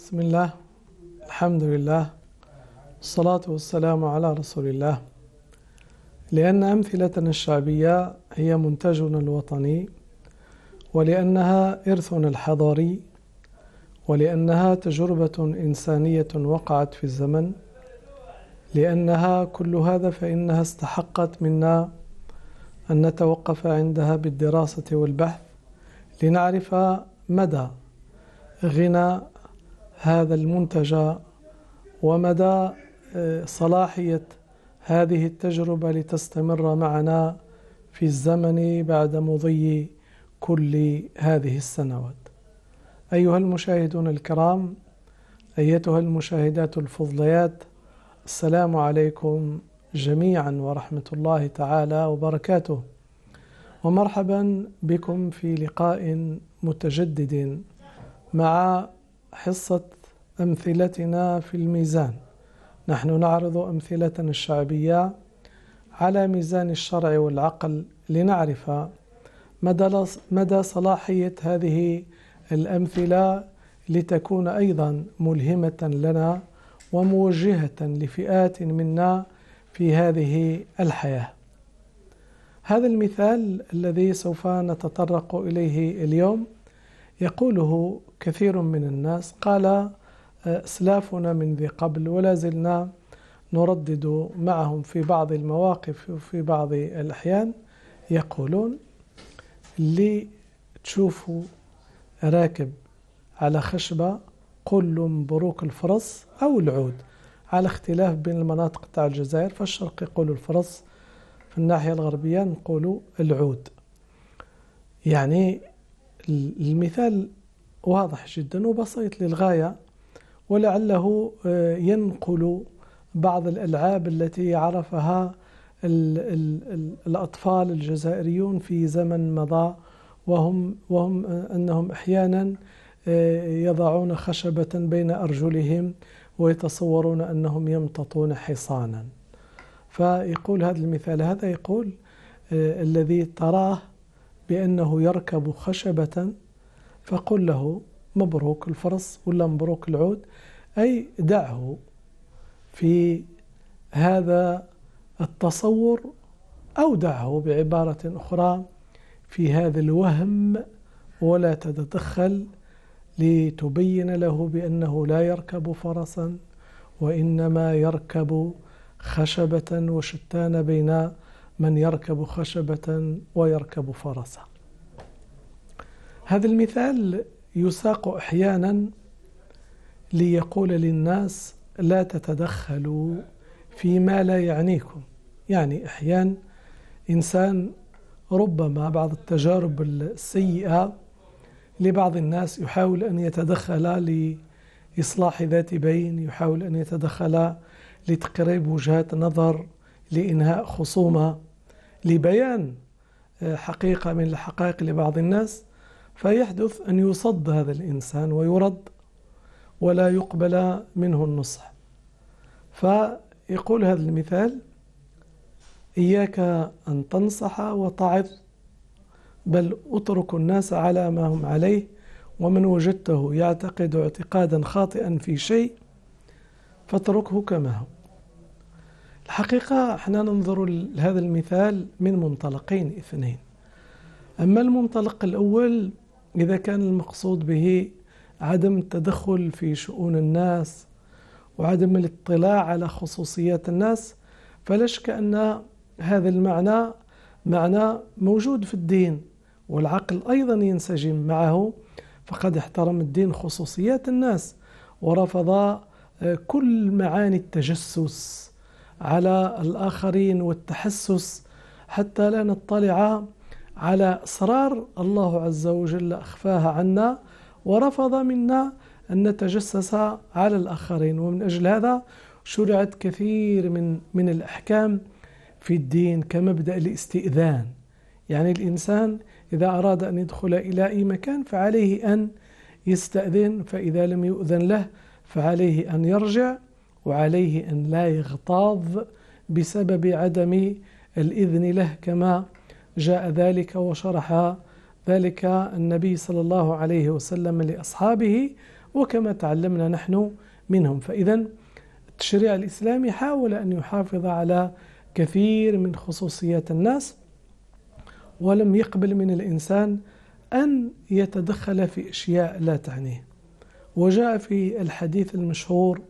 بسم الله الحمد لله الصلاة والسلام على رسول الله لأن أمثلتنا الشعبية هي منتجنا الوطني ولأنها إرثنا الحضاري ولأنها تجربة إنسانية وقعت في الزمن لأنها كل هذا فإنها استحقت منا أن نتوقف عندها بالدراسة والبحث لنعرف مدى غنى هذا المنتجع ومدى آه، صلاحية هذه التجربة لتستمر معنا في الزمن بعد مضي كل هذه السنوات أيها المشاهدون الكرام أيتها المشاهدات الفضليات السلام عليكم جميعا ورحمة الله تعالى وبركاته ومرحبا بكم في لقاء متجدد مع حصة أمثلتنا في الميزان نحن نعرض أمثلتنا الشعبية على ميزان الشرع والعقل لنعرف مدى, مدى صلاحية هذه الأمثلة لتكون أيضا ملهمة لنا وموجهة لفئات منا في هذه الحياة هذا المثال الذي سوف نتطرق إليه اليوم يقوله كثير من الناس قال آه، سلافنا من ذي قبل ولا زلنا نردد معهم في بعض المواقف وفي بعض الاحيان يقولون اللي تشوفوا راكب على خشبه قل مبروك بروك الفرس او العود على اختلاف بين المناطق تاع الجزائر في الشرق يقولوا الفرس في الناحيه الغربيه نقولوا العود يعني المثال واضح جدا وبسيط للغاية ولعله آه، ينقل بعض الألعاب التي عرفها الأطفال الجزائريون في زمن مضى وهم, وهم آه، أنهم أحيانا آه، يضعون خشبة بين أرجلهم ويتصورون أنهم يمتطون حصانا فيقول هذا المثال هذا يقول الذي تراه بأنه يركب خشبة فقل له مبروك الفرس ولا مبروك العود أي دعه في هذا التصور أو دعه بعبارة أخرى في هذا الوهم ولا تتدخل لتبين له بأنه لا يركب فرسا وإنما يركب خشبة وشتان بين من يركب خشبة ويركب فرسا هذا المثال يساق أحيانا ليقول للناس لا تتدخلوا فيما لا يعنيكم يعني أحيانا إنسان ربما بعض التجارب السيئة لبعض الناس يحاول أن يتدخل لإصلاح ذات بين يحاول أن يتدخل لتقريب وجهات نظر لإنهاء خصومة لبيان آه، حقيقة من الحقائق لبعض الناس فيحدث أن يصد هذا الإنسان ويرد ولا يقبل منه النصح فيقول هذا المثال إياك أن تنصح وتعظ بل أترك الناس على ما هم عليه ومن وجدته يعتقد اعتقادا خاطئا في شيء فاتركه كما هو حقيقة احنا ننظر لهذا المثال من منطلقين اثنين أما المنطلق الأول إذا كان المقصود به عدم التدخل في شؤون الناس وعدم الاطلاع على خصوصيات الناس فلا شك أن هذا المعنى معنى موجود في الدين والعقل أيضا ينسجم معه فقد احترم الدين خصوصيات الناس ورفض آه، كل معاني التجسس على الآخرين والتحسس حتى لا نطلع على أسرار الله عز وجل أخفاها عنا ورفض منا أن نتجسس على الآخرين ومن أجل هذا شرعت كثير من من الأحكام في الدين كمبدأ الاستئذان يعني الإنسان إذا أراد أن يدخل إلى أي مكان فعليه أن يستأذن فإذا لم يؤذن له فعليه أن يرجع وعليه أن لا يغتاظ بسبب عدم الإذن له كما جاء ذلك وشرح ذلك النبي صلى الله عليه وسلم لأصحابه وكما تعلمنا نحن منهم فإذا التشريع الإسلامي حاول أن يحافظ على كثير من خصوصيات الناس ولم يقبل من الإنسان أن يتدخل في أشياء لا تعنيه وجاء في الحديث المشهور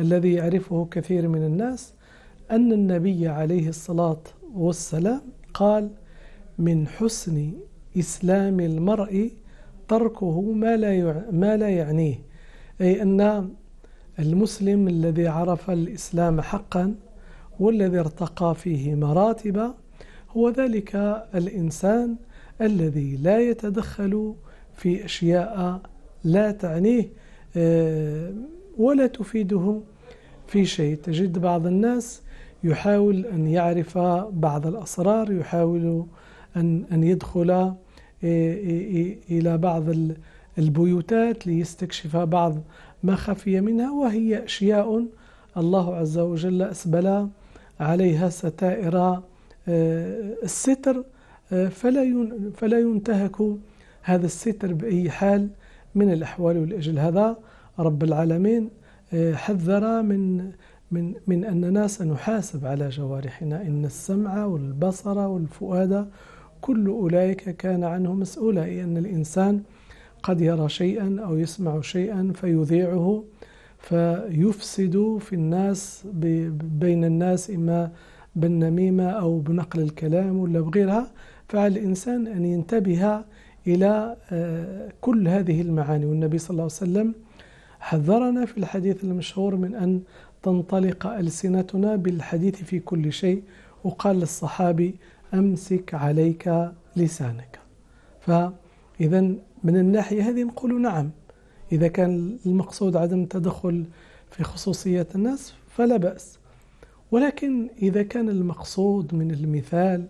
الذي يعرفه كثير من الناس أن النبي عليه الصلاة والسلام قال من حسن إسلام المرء تركه ما لا ما لا يعنيه أي أن المسلم الذي عرف الإسلام حقا والذي ارتقى فيه مراتب هو ذلك الإنسان الذي لا يتدخل في أشياء لا تعنيه آه، ولا تفيده في شيء تجد بعض الناس يحاول أن يعرف بعض الأسرار يحاول أن, أن يدخل إيه، إيه، إيه، إلى بعض البيوتات ليستكشف بعض ما خفي منها وهي أشياء الله عز وجل أسبل عليها ستائر الستر فلا فلا ينتهك هذا الستر بأي حال من الأحوال ولأجل هذا رب العالمين آه، حذر من من من أننا سنحاسب على جوارحنا إن السمع والبصر والفؤاد كل أولئك كان عنه مسؤولا أي أن الإنسان قد يرى شيئا أو يسمع شيئا فيذيعه فيفسد في الناس بين الناس إما بالنميمة أو بنقل الكلام ولا بغيرها فعلى الإنسان أن ينتبه إلى آه، كل هذه المعاني والنبي صلى الله عليه وسلم حذرنا في الحديث المشهور من أن تنطلق ألسنتنا بالحديث في كل شيء وقال للصحابي أمسك عليك لسانك فإذا من الناحية هذه نقول نعم إذا كان المقصود عدم التدخل في خصوصية الناس فلا بأس ولكن إذا كان المقصود من المثال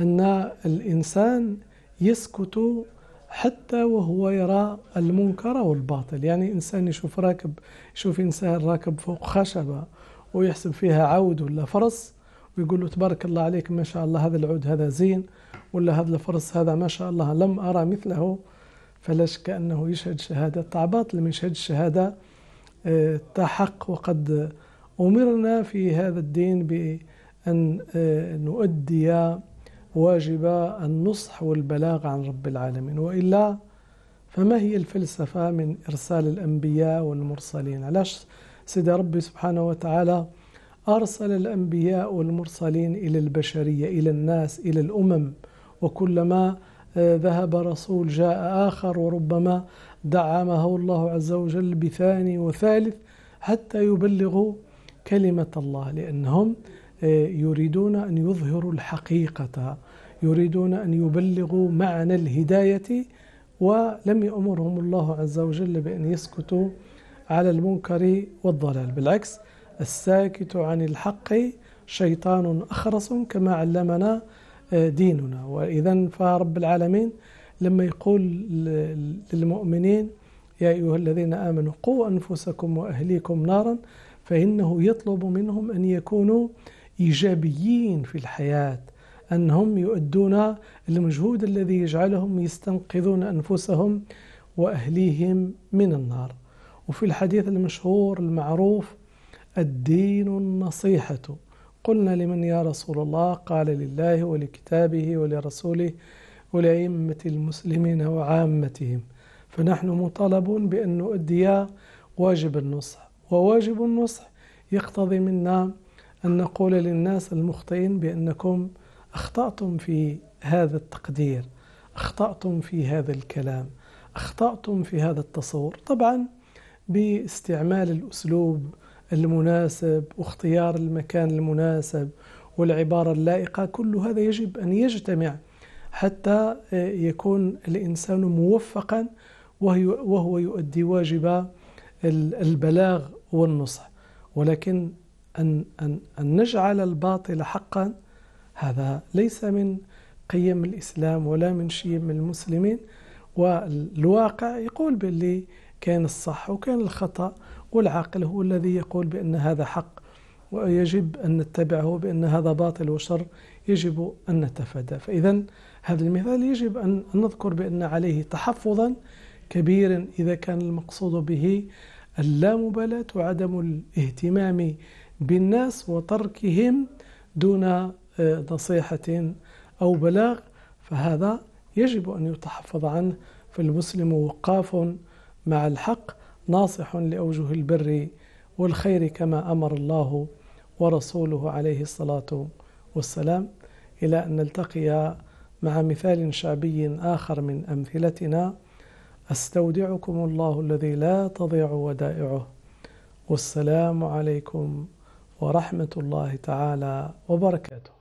أن الإنسان يسكت حتى وهو يرى المنكر والباطل يعني إنسان يشوف راكب يشوف إنسان راكب فوق خشبة ويحسب فيها عود ولا فرس ويقول له تبارك الله عليك ما شاء الله هذا العود هذا زين ولا هذا الفرس هذا ما شاء الله لم أرى مثله فلاش كأنه يشهد شهادة تعباط لم يشهد الشهادة آه، تحق وقد أمرنا في هذا الدين بأن آه، نؤدي واجب النصح والبلاغ عن رب العالمين وإلا فما هي الفلسفة من إرسال الأنبياء والمرسلين علاش سيدي ربي سبحانه وتعالى أرسل الأنبياء والمرسلين إلى البشرية إلى الناس إلى الأمم وكلما آه، ذهب رسول جاء آخر وربما دعمه الله عز وجل بثاني وثالث حتى يبلغوا كلمة الله لأنهم آه، يريدون أن يظهروا الحقيقة يريدون أن يبلغوا معنى الهداية ولم يأمرهم الله عز وجل بأن يسكتوا على المنكر والضلال بالعكس الساكت عن الحق شيطان أخرس كما علمنا آه، ديننا وإذا فرب العالمين لما يقول للمؤمنين يا أيها الذين آمنوا قوا أنفسكم وأهليكم نارا فإنه يطلب منهم أن يكونوا إيجابيين في الحياة أنهم يؤدون المجهود الذي يجعلهم يستنقذون أنفسهم وأهليهم من النار وفي الحديث المشهور المعروف الدين النصيحة قلنا لمن يا رسول الله قال لله ولكتابه ولرسوله ولأئمة المسلمين وعامتهم فنحن مطالبون بأن نؤدي واجب النصح وواجب النصح يقتضي منا أن نقول للناس المخطئين بأنكم اخطاتم في هذا التقدير اخطاتم في هذا الكلام اخطاتم في هذا التصور طبعا باستعمال الاسلوب المناسب واختيار المكان المناسب والعباره اللائقه كل هذا يجب ان يجتمع حتى آه، يكون الانسان موفقا وهو يؤدي واجب البلاغ والنصح ولكن ان ان ان نجعل الباطل حقا هذا ليس من قيم الإسلام ولا من شيء من المسلمين والواقع يقول باللي كان الصح وكان الخطأ والعقل هو الذي يقول بأن هذا حق ويجب أن نتبعه بأن هذا باطل وشر يجب أن نتفادى فإذا هذا المثال يجب أن نذكر بأن عليه تحفظا كبيرا إذا كان المقصود به اللامبالاة وعدم الاهتمام بالناس وتركهم دون نصيحة أو بلاغ فهذا يجب أن يتحفظ عنه فالمسلم وقاف مع الحق ناصح لأوجه البر والخير كما أمر الله ورسوله عليه الصلاة والسلام إلى أن نلتقي مع مثال شعبي آخر من أمثلتنا أستودعكم الله الذي لا تضيع ودائعه والسلام عليكم ورحمة الله تعالى وبركاته